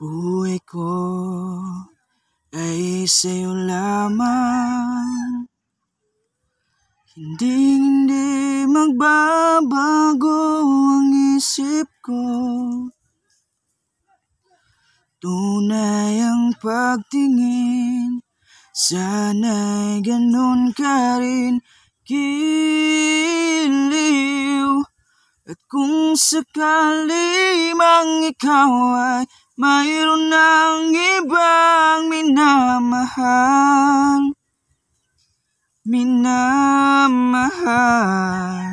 Buhay ko ay sa'yo lamang Hindi hindi magbabago ang isip ko Tunay ang pagtingin Sana'y ganun ka rin Kira at kung sakali mang ikaw ay mayroon ng ibang minamahal, minamahal.